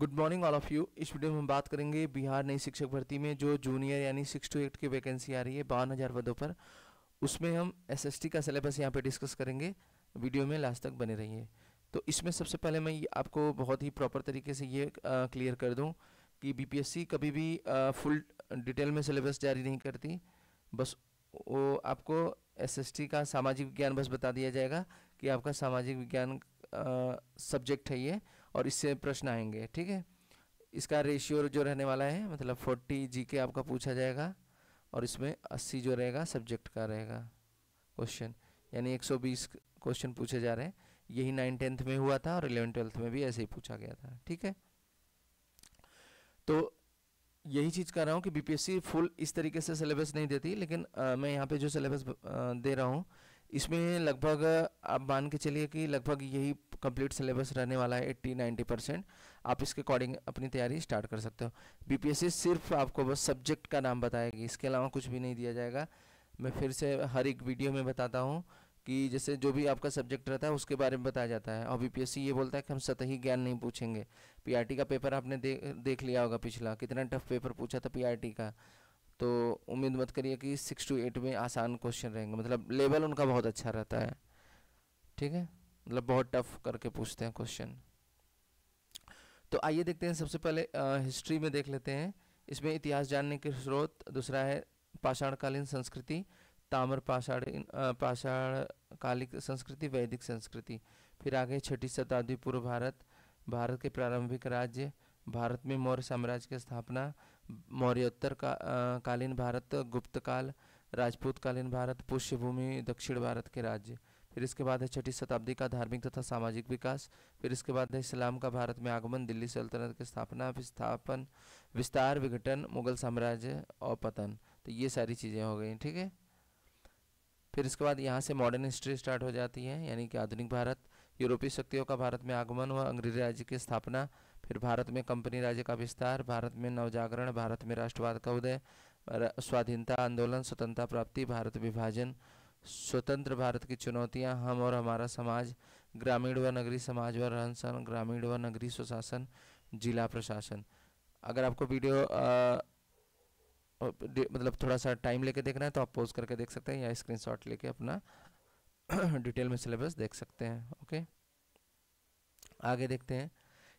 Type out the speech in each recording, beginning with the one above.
good morning all of you इस video में हम बात करेंगे बिहार नई शिक्षक भर्ती में जो जूनियर यानी सिक्स टू एट की वैकेंसी आ रही है बावन हज़ार पदों पर उसमें हम एसएसटी का सिलेबस यहाँ पे डिस्कस करेंगे वीडियो में लास्ट तक बने रहिए तो इसमें सबसे पहले मैं आपको बहुत ही प्रॉपर तरीके से ये क्लियर कर दूँ कि बी कभी भी आ, फुल डिटेल में सिलेबस जारी नहीं करती बस वो आपको एस का सामाजिक विज्ञान बस बता दिया जाएगा कि आपका सामाजिक विज्ञान सब्जेक्ट है ये और इससे प्रश्न आएंगे ठीक है इसका रेशियो जो रहने वाला है मतलब फोर्टी जी के आपका पूछा जाएगा और इसमें अस्सी जो रहेगा सब्जेक्ट का रहेगा क्वेश्चन यानी 120 क्वेश्चन पूछे जा रहे हैं यही नाइन टेंथ में हुआ था और इलेवन ट्वेल्थ में भी ऐसे ही पूछा गया था ठीक है तो यही चीज़ कर रहा हूँ कि बीपीएससी फुल इस तरीके से सिलेबस नहीं देती लेकिन आ, मैं यहाँ पे जो सिलेबस दे रहा हूँ इसमें लगभग आप मान के चलिए कि लगभग यही कंप्लीट सिलेबस रहने वाला है एट्टी नाइन्टी परसेंट आप इसके अकॉर्डिंग अपनी तैयारी स्टार्ट कर सकते हो बीपीएससी सिर्फ आपको बस सब्जेक्ट का नाम बताएगी इसके अलावा कुछ भी नहीं दिया जाएगा मैं फिर से हर एक वीडियो में बताता हूँ कि जैसे जो भी आपका सब्जेक्ट रहता है उसके बारे में बताया जाता है और बीपीएससी ये बोलता है कि हम सतही ज्ञान नहीं पूछेंगे पीआरटी का पेपर आपने दे, देख लिया होगा पिछला कितना टफ पेपर पूछा था पीआरटी का तो उम्मीद मत करिए कि सिक्स टू एट में आसान क्वेश्चन रहेंगे मतलब लेवल उनका बहुत अच्छा रहता है ठीक है मतलब बहुत टफ करके पूछते हैं क्वेश्चन तो आइए देखते हैं सबसे पहले आ, हिस्ट्री में देख लेते हैं इसमें इतिहास जानने के स्रोत दूसरा है पाषाणकालीन संस्कृति ताम्र पाषाण पाषाणकालिक संस्कृति वैदिक संस्कृति फिर आगे छठी शताब्दी पूर्व भारत भारत के प्रारंभिक राज्य भारत में मौर्य साम्राज्य की स्थापना मौर्योत्तर का कालीन भारत गुप्त काल राजपूत कालीन भारत पुष्यभूमि दक्षिण भारत के राज्य फिर इसके बाद है छठी शताब्दी का धार्मिक तथा सामाजिक विकास फिर इसके बाद है इस्लाम का भारत में आगमन दिल्ली सल्तनत की स्थापना विस्थापन विस्तार विघटन मुगल साम्राज्य और पतन तो ये सारी चीज़ें हो गई ठीक है फिर इसके बाद यहाँ से मॉडर्न हिस्ट्री स्टार्ट हो जाती है यानी कि आधुनिक भारत यूरोपीय शक्तियों का भारत में आगमन व अंग्रेजी राज्य की स्थापना फिर भारत में कंपनी राज्य का विस्तार भारत में नवजागरण भारत में राष्ट्रवाद का उदय स्वाधीनता आंदोलन स्वतंत्रता प्राप्ति भारत विभाजन स्वतंत्र भारत की चुनौतियां हम और हमारा समाज ग्रामीण व नगरीय समाज व रहन सहन ग्रामीण व नगरीय स्वशासन जिला प्रशासन अगर आपको वीडियो आ, मतलब थोड़ा सा टाइम लेके देखना है तो आप पोज करके देख सकते हैं या स्क्रीनशॉट लेके अपना डिटेल में सिलेबस देख सकते हैं ओके आगे देखते हैं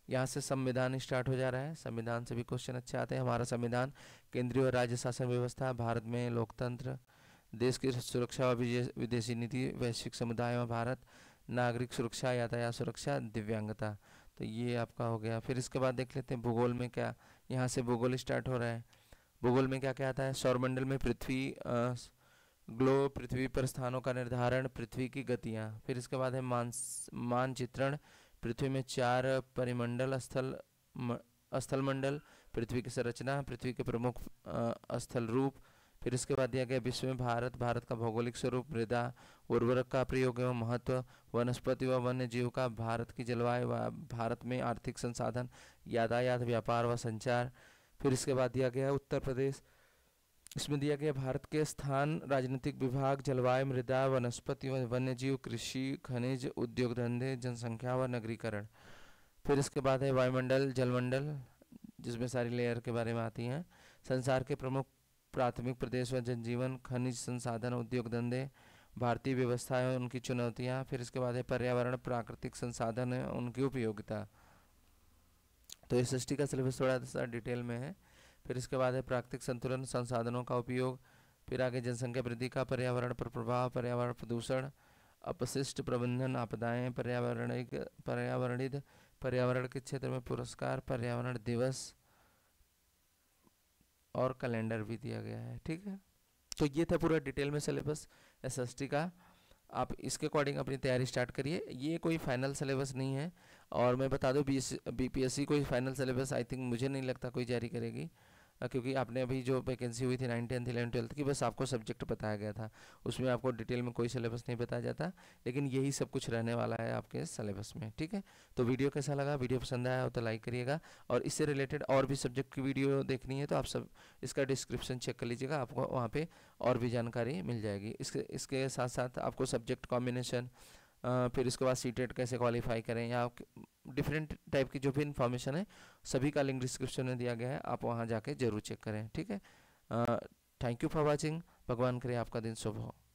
यहाँ से संविधान स्टार्ट हो जा रहा है संविधान से भी क्वेश्चन अच्छे आते हैं हमारा संविधान केंद्रीय और राज्य शासन व्यवस्था भारत में लोकतंत्र देश की सुरक्षा और विदेशी नीति वैश्विक समुदाय में भारत नागरिक सुरक्षा यातायात सुरक्षा दिव्यांगता तो ये आपका हो गया फिर इसके बाद देख लेते हैं भूगोल में क्या यहाँ से भूगोल स्टार्ट हो रहा है भूगोल में क्या क्या आता है सौरमंडल में पृथ्वी ग्लो पृथ्वी पर स्थानों का निर्धारण पृथ्वी की गतियाँ फिर इसके बाद है मानस मानचित्रण पृथ्वी में चार परिमंडल स्थल म, स्थल मंडल पृथ्वी की संरचना पृथ्वी के प्रमुख स्थल रूप फिर इसके बाद दिया गया विश्व में भारत भारत का भौगोलिक स्वरूप मृदा उर्वरक का प्रयोग एवं महत्व वनस्पति व वन्य जीव का भारत की जलवायु व भारत में आर्थिक संसाधन यातायात व्यापार व संचार फिर इसके बाद दिया गया उत्तर प्रदेश इसमें दिया गया भारत के स्थान राजनीतिक विभाग जलवायु मृदा वनस्पति व वन्य जीव कृषि खनिज उद्योग धंधे जनसंख्या व नगरीकरण फिर इसके बाद है वायुमंडल जलमंडल जिसमें सारी लेयर के बारे में आती हैं संसार के प्रमुख प्राथमिक प्रदेश व जनजीवन खनिज संसाधन उद्योग धंधे भारतीय व्यवस्था है उनकी चुनौतियाँ फिर इसके बाद है पर्यावरण प्राकृतिक संसाधन है उनकी उपयोगिता तो इस सृष्टि का सिलेबस थोड़ा सा डिटेल में है फिर इसके बाद है प्राकृतिक संतुलन संसाधनों का उपयोग फिर आगे जनसंख्या वृद्धि का पर्यावरण पर प्रभाव पर्यावरण प्रदूषण अपशिष्ट प्रबंधन आपदाएं पर्यावरणिक पर्यावरणित पर्यावरण के क्षेत्र में पुरस्कार पर्यावरण दिवस और कैलेंडर भी दिया गया है ठीक है तो ये था पूरा डिटेल में सिलेबस एस का आप इसके अकॉर्डिंग अपनी तैयारी स्टार्ट करिए ये कोई फाइनल सिलेबस नहीं है और मैं बता दूँ बी बीपीएससी कोई फाइनल सिलेबस आई थिंक मुझे नहीं लगता कोई जारी करेगी क्योंकि आपने अभी जो वैकेंसी हुई थी नाइन टेंथ इलेवन ट्वेल्थ की बस आपको सब्जेक्ट बताया गया था उसमें आपको डिटेल में कोई सिलेबस नहीं बताया जाता लेकिन यही सब कुछ रहने वाला है आपके सिलेबस में ठीक है तो वीडियो कैसा लगा वीडियो पसंद आया हो तो लाइक करिएगा और इससे रिलेटेड और भी सब्जेक्ट की वीडियो देखनी है तो आप सब इसका डिस्क्रिप्शन चेक कर लीजिएगा आपको वहाँ पर और भी जानकारी मिल जाएगी इसके इसके साथ साथ आपको सब्जेक्ट कॉम्बिनेशन फिर इसके बाद सी टेट e कैसे क्वालिफाई करें या डिफरेंट टाइप की जो भी इन्फॉर्मेशन है सभी का लिंक डिस्क्रिप्शन में दिया गया है आप वहाँ जाके जरूर चेक करें ठीक है थैंक यू फॉर वॉचिंग भगवान करे आपका दिन शुभ हो